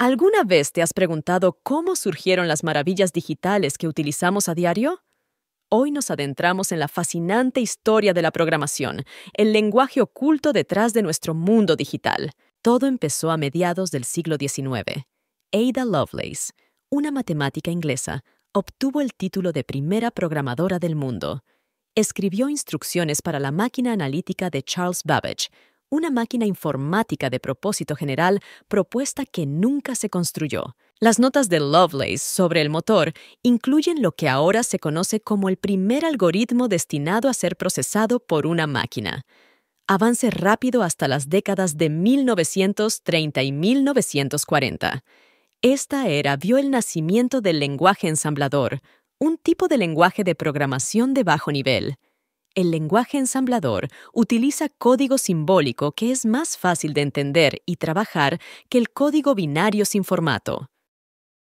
¿Alguna vez te has preguntado cómo surgieron las maravillas digitales que utilizamos a diario? Hoy nos adentramos en la fascinante historia de la programación, el lenguaje oculto detrás de nuestro mundo digital. Todo empezó a mediados del siglo XIX. Ada Lovelace, una matemática inglesa, obtuvo el título de primera programadora del mundo. Escribió instrucciones para la máquina analítica de Charles Babbage, una máquina informática de propósito general propuesta que nunca se construyó. Las notas de Lovelace sobre el motor incluyen lo que ahora se conoce como el primer algoritmo destinado a ser procesado por una máquina. Avance rápido hasta las décadas de 1930 y 1940. Esta era vio el nacimiento del lenguaje ensamblador, un tipo de lenguaje de programación de bajo nivel. El lenguaje ensamblador utiliza código simbólico que es más fácil de entender y trabajar que el código binario sin formato.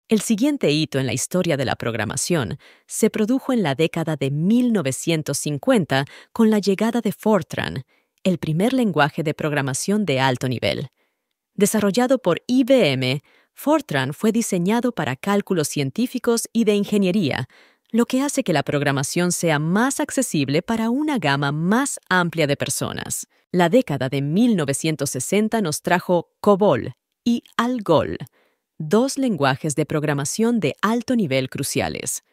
El siguiente hito en la historia de la programación se produjo en la década de 1950 con la llegada de Fortran, el primer lenguaje de programación de alto nivel. Desarrollado por IBM, Fortran fue diseñado para cálculos científicos y de ingeniería, lo que hace que la programación sea más accesible para una gama más amplia de personas. La década de 1960 nos trajo COBOL y ALGOL, dos lenguajes de programación de alto nivel cruciales.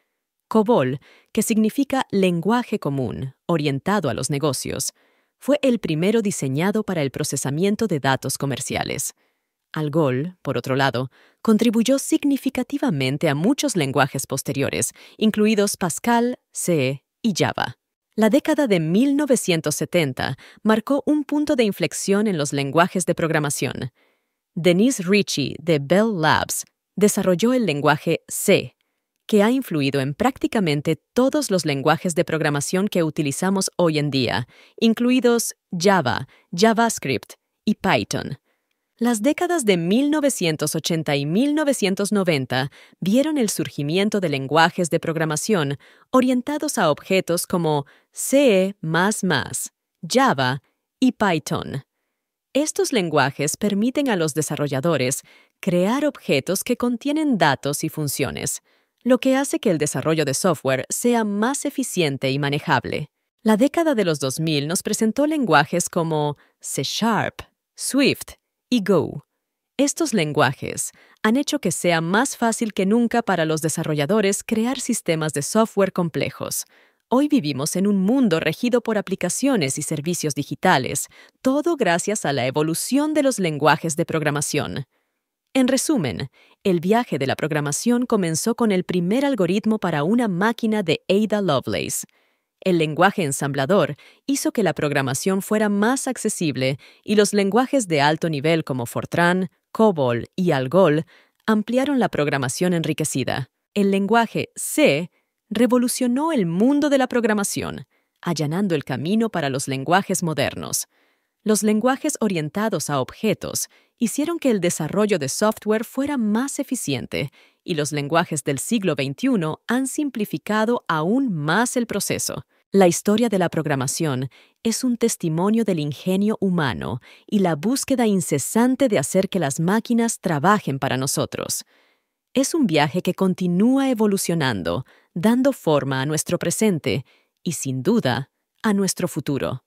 COBOL, que significa lenguaje común, orientado a los negocios, fue el primero diseñado para el procesamiento de datos comerciales. Al Gol, por otro lado, contribuyó significativamente a muchos lenguajes posteriores, incluidos Pascal, C y Java. La década de 1970 marcó un punto de inflexión en los lenguajes de programación. Denise Ritchie de Bell Labs desarrolló el lenguaje C, que ha influido en prácticamente todos los lenguajes de programación que utilizamos hoy en día, incluidos Java, JavaScript y Python. Las décadas de 1980 y 1990 vieron el surgimiento de lenguajes de programación orientados a objetos como CE, Java y Python. Estos lenguajes permiten a los desarrolladores crear objetos que contienen datos y funciones, lo que hace que el desarrollo de software sea más eficiente y manejable. La década de los 2000 nos presentó lenguajes como C Sharp, Swift, y Go. Estos lenguajes han hecho que sea más fácil que nunca para los desarrolladores crear sistemas de software complejos. Hoy vivimos en un mundo regido por aplicaciones y servicios digitales, todo gracias a la evolución de los lenguajes de programación. En resumen, el viaje de la programación comenzó con el primer algoritmo para una máquina de Ada Lovelace, el lenguaje ensamblador hizo que la programación fuera más accesible y los lenguajes de alto nivel como Fortran, COBOL y ALGOL ampliaron la programación enriquecida. El lenguaje C revolucionó el mundo de la programación, allanando el camino para los lenguajes modernos. Los lenguajes orientados a objetos hicieron que el desarrollo de software fuera más eficiente y los lenguajes del siglo XXI han simplificado aún más el proceso. La historia de la programación es un testimonio del ingenio humano y la búsqueda incesante de hacer que las máquinas trabajen para nosotros. Es un viaje que continúa evolucionando, dando forma a nuestro presente y, sin duda, a nuestro futuro.